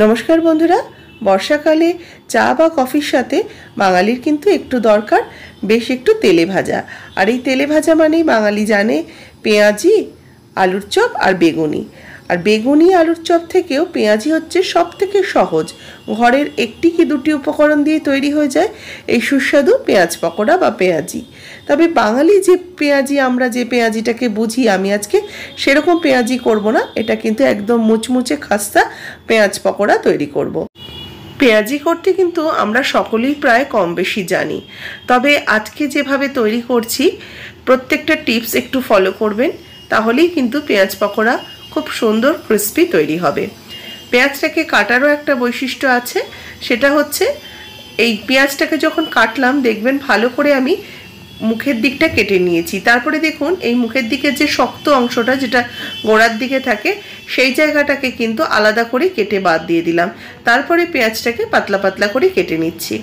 নমস্কার বন্ধুরা বর্ষাকালে চা বা কফির সাথে বাঙালির কিন্তু একটু দরকার বেশ একটু তেলে ভাজা আর এই তেলে ভাজা মানেই বাঙালি জানে পেঁয়াজি আলুর চপ আর বেগুনি আর বেগুনি আলুর চপ থেকেও পেঁয়াজি হচ্ছে সব থেকে সহজ ঘরের একটি কি দুটি উপকরণ দিয়ে তৈরি হয়ে যায় এই সুস্বাদু পেঁয়াজ পকোড়া বা পেঁয়াজি তবে বাঙালি যে পেঁয়াজি আমরা যে পেঁয়াজিটাকে বুঝি আমি আজকে সেরকম পেঁয়াজি করব না এটা কিন্তু একদম মুচমুচে খাস্তা পেঁয়াজ পকোড়া তৈরি করব। পেঁয়াজি করতে কিন্তু আমরা সকলেই প্রায় কম বেশি জানি তবে আজকে যেভাবে তৈরি করছি প্রত্যেকটা টিপস একটু ফলো করবেন তাহলেই কিন্তু পেঁয়াজ পকোড়া খুব সুন্দর ক্রিস্পি তৈরি হবে পেঁয়াজটাকে কাটারও একটা বৈশিষ্ট্য আছে সেটা হচ্ছে এই পেঁয়াজটাকে যখন কাটলাম দেখবেন ভালো করে আমি মুখের দিকটা কেটে নিয়েছি তারপরে দেখুন এই মুখের দিকের যে শক্ত অংশটা যেটা গোড়ার দিকে থাকে সেই জায়গাটাকে কিন্তু আলাদা করে কেটে বাদ দিয়ে দিলাম তারপরে পেঁয়াজটাকে পাতলা পাতলা করে কেটে নিচ্ছি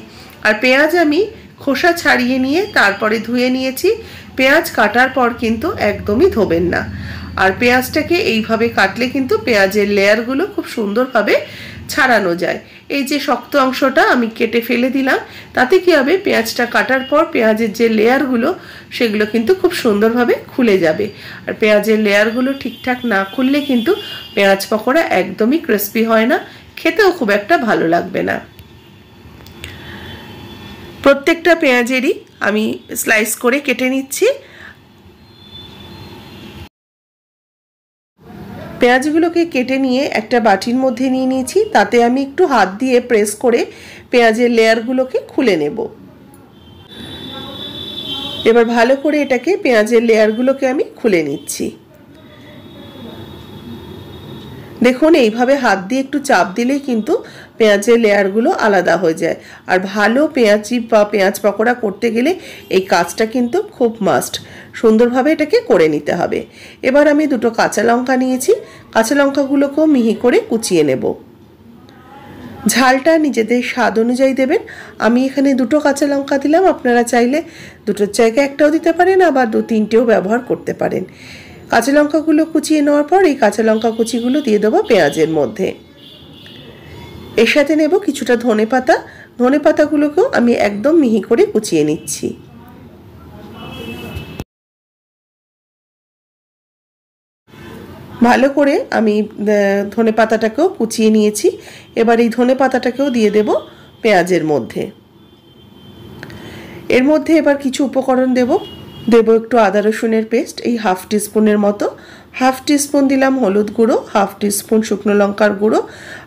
আর পেঁয়াজ আমি খোসা ছাড়িয়ে নিয়ে তারপরে ধুয়ে নিয়েছি পেঁয়াজ কাটার পর কিন্তু একদমই ধোবেন না আর পেঁয়াজটাকে এইভাবে কাটলে কিন্তু পেঁয়াজের লেয়ারগুলো খুব সুন্দরভাবে ছাড়ানো যায় এই যে শক্ত অংশটা আমি কেটে ফেলে দিলাম তাতে কি হবে পেঁয়াজটা কাটার পর পেঁয়াজের যে লেয়ারগুলো সেগুলো কিন্তু খুব সুন্দরভাবে খুলে যাবে আর পেঁয়াজের লেয়ারগুলো ঠিকঠাক না খুললে কিন্তু পেঁয়াজ পকোড়া একদমই ক্রিস্পি হয় না খেতেও খুব একটা ভালো লাগবে না প্রত্যেকটা পেঁয়াজেরই আমি স্লাইস করে কেটে নিচ্ছি পেঁয়াজগুলোকে কেটে নিয়ে একটা বাটির মধ্যে নিয়ে নিয়েছি তাতে আমি একটু হাত দিয়ে প্রেস করে পেঁয়াজের লেয়ারগুলোকে খুলে নেব এবার ভালো করে এটাকে পেঁয়াজের লেয়ারগুলোকে আমি খুলে নিচ্ছি দেখুন এইভাবে হাত দিয়ে একটু চাপ দিলেই কিন্তু পেঁয়াজের লেয়ারগুলো আলাদা হয়ে যায় আর ভালো পেঁয়াজি বা পেঁয়াজ পকোড়া করতে গেলে এই কাজটা কিন্তু খুব মাস্ট সুন্দরভাবে এটাকে করে নিতে হবে এবার আমি দুটো কাঁচা লঙ্কা নিয়েছি কাঁচা লঙ্কাগুলোকেও মিহি করে কুচিয়ে নেব ঝালটা নিজেদের স্বাদ অনুযায়ী দেবেন আমি এখানে দুটো কাঁচা লঙ্কা দিলাম আপনারা চাইলে দুটোর জায়গায় একটাও দিতে পারেন আবার দু তিনটেও ব্যবহার করতে পারেন কাঁচা লঙ্কাগুলো কুচিয়ে নেওয়ার পর এই কাঁচা লঙ্কা কুচিগুলো দিয়ে দেবো পেঁয়াজের মধ্যে এর সাথে নেব কিছুটা ধনে পাতা ধনে পাতাগুলোকেও আমি একদম মিহি করে কুচিয়ে নিচ্ছি ভালো করে আমি ধনে পাতাটাকেও কুচিয়ে নিয়েছি এবার এই ধনে পাতাটাকেও দিয়ে দেব পেঁয়াজের মধ্যে এর মধ্যে এবার কিছু উপকরণ দেব দেব একটু আদা রসুনের পেস্ট এই হাফ টিস্পুনের মতো হাফ টিস্পুন দিলাম হলুদ গুঁড়ো হাফ টিস্পুন শুকনো লঙ্কার গুঁড়ো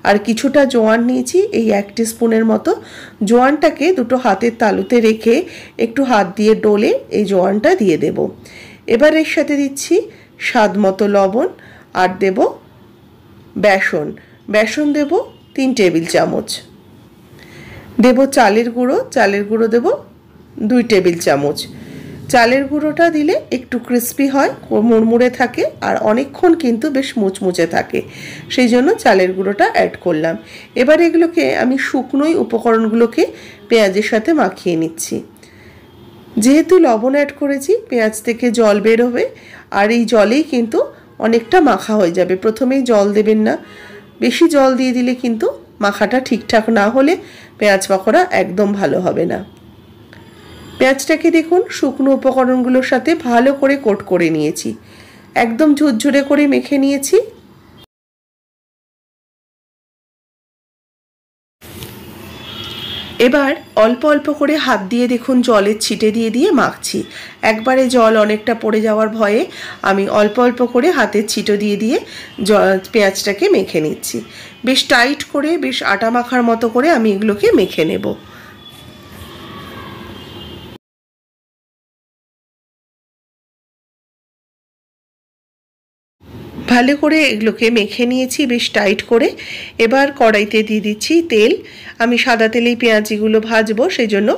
আর কিছুটা জোয়ান নিয়েছি এই এক টিস্পুনের মতো জোয়ানটাকে দুটো হাতের তালুতে রেখে একটু হাত দিয়ে ডোলে এই জোয়ানটা দিয়ে দেব এবার এর সাথে দিচ্ছি স্বাদ মতো লবণ আর দেব বেসন বেসন দেব তিন টেবিল চামচ দেব চালের গুঁড়ো চালের গুঁড়ো দেব দুই টেবিল চামচ চালের গুঁড়োটা দিলে একটু ক্রিস্পি হয় মুড়মুড়ে থাকে আর অনেকক্ষণ কিন্তু বেশ মুচমুচে থাকে সেই জন্য চালের গুঁড়োটা অ্যাড করলাম এবার এগুলোকে আমি শুকনোই উপকরণগুলোকে পেঁয়াজের সাথে মাখিয়ে নিচ্ছি যেহেতু লবণ অ্যাড করেছি পেঁয়াজ থেকে জল বের হবে আর এই জলেই কিন্তু অনেকটা মাখা হয়ে যাবে প্রথমেই জল দেবেন না বেশি জল দিয়ে দিলে কিন্তু মাখাটা ঠিকঠাক না হলে পেঁয়াজ পকোড়া একদম ভালো হবে না পেঁয়াজটাকে দেখুন শুকনো উপকরণগুলোর সাথে ভালো করে কোট করে নিয়েছি একদম ঝুরঝুরে করে মেখে নিয়েছি এবার অল্প অল্প করে হাত দিয়ে দেখুন জলের ছিটে দিয়ে দিয়ে মাখছি একবারে জল অনেকটা পড়ে যাওয়ার ভয়ে আমি অল্প অল্প করে হাতের ছিটো দিয়ে দিয়ে পেঁয়াজটাকে মেখে নিচ্ছি বেশ টাইট করে বেশ আটা মাখার মতো করে আমি এগুলোকে মেখে নেবো ভালো করে এগুলোকে মেখে নিয়েছি বেশ টাইট করে এবার কড়াইতে দিয়ে দিচ্ছি তেল আমি সাদা তেলেই পেঁয়াজিগুলো ভাজবো সেই জন্য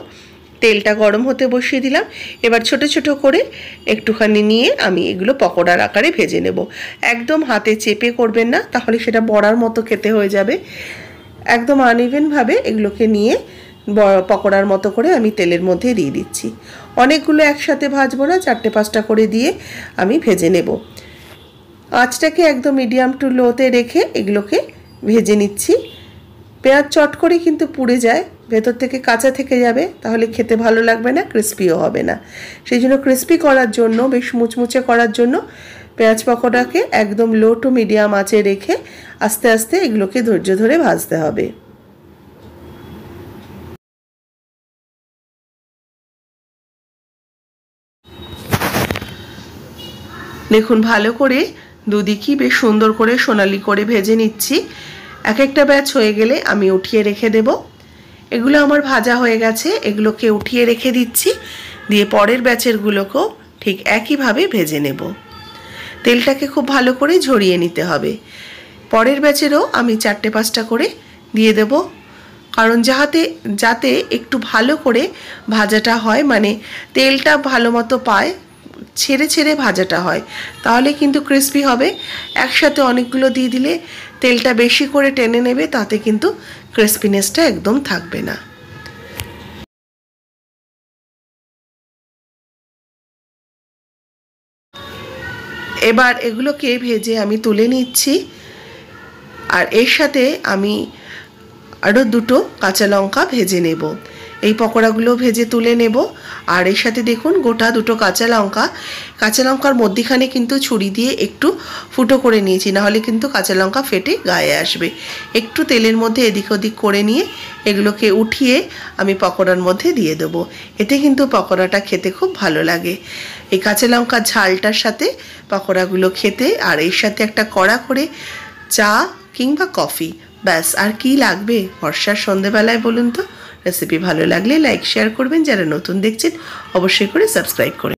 তেলটা গরম হতে বসিয়ে দিলাম এবার ছোট ছোট করে একটুখানি নিয়ে আমি এগুলো পকোড়ার আকারে ভেজে নেব একদম হাতে চেপে করবেন না তাহলে সেটা বড়ার মতো খেতে হয়ে যাবে একদম আনইভেনভাবে এগুলোকে নিয়ে পকোড়ার মতো করে আমি তেলের মধ্যে দিয়ে দিচ্ছি অনেকগুলো একসাথে ভাজবো না চারটে পাঁচটা করে দিয়ে আমি ভেজে নেব আঁচটাকে একদম মিডিয়াম টু লোতে রেখে এগুলোকে ভেজে নিচ্ছি পেঁয়াজ চট করে কিন্তু পুড়ে যায় ভেতর থেকে কাঁচা থেকে যাবে তাহলে খেতে ভালো লাগবে না ক্রিস্পিও হবে না সেই জন্য ক্রিস্পি করার জন্য বেশ মুচমুচে করার জন্য পেঁয়াজ পকোড়াকে একদম লো টু মিডিয়াম আঁচে রেখে আস্তে আস্তে এগুলোকে ধৈর্য ধরে ভাজতে হবে দেখুন ভালো করে দুদিকই বেশ সুন্দর করে সোনালি করে ভেজে নিচ্ছি এক একটা ব্যাচ হয়ে গেলে আমি উঠিয়ে রেখে দেব এগুলো আমার ভাজা হয়ে গেছে এগুলোকে উঠিয়ে রেখে দিচ্ছি দিয়ে পরের ব্যাচেরগুলোকেও ঠিক একইভাবে ভেজে নেব তেলটাকে খুব ভালো করে ঝরিয়ে নিতে হবে পরের ব্যাচেরও আমি চারটে পাঁচটা করে দিয়ে দেব কারণ যাহাতে যাতে একটু ভালো করে ভাজাটা হয় মানে তেলটা ভালো মতো পায় ছেড়ে ছেড়ে ভাজাটা হয় তাহলে কিন্তু ক্রিস্পি হবে একসাথে অনেকগুলো দিয়ে দিলে তেলটা বেশি করে টেনে নেবে তাতে কিন্তু ক্রিস্পিনেসটা একদম থাকবে না এবার এগুলোকে ভেজে আমি তুলে নিচ্ছি আর এর সাথে আমি আরও দুটো কাঁচা লঙ্কা ভেজে নেব এই পকোড়াগুলো ভেজে তুলে নেব আর এর সাথে দেখুন গোটা দুটো কাঁচা লঙ্কা কাঁচা লঙ্কার মধ্যিখানে কিন্তু ছুরি দিয়ে একটু ফুটো করে নিয়েছি নাহলে কিন্তু কাঁচা লঙ্কা ফেটে গায়ে আসবে একটু তেলের মধ্যে এদিক ওদিক করে নিয়ে এগুলোকে উঠিয়ে আমি পকোড়ার মধ্যে দিয়ে দেবো এতে কিন্তু পকোড়াটা খেতে খুব ভালো লাগে এই কাঁচা লঙ্কার ঝালটার সাথে পকোড়াগুলো খেতে আর এর সাথে একটা কড়া করে চা কিংবা কফি ব্যাস আর কি লাগবে বর্ষার সন্ধেবেলায় বলুন তো রেসিপি ভালো লাগলে লাইক শেয়ার করবেন যারা নতুন দেখছেন অবশ্যই করে সাবস্ক্রাইব করে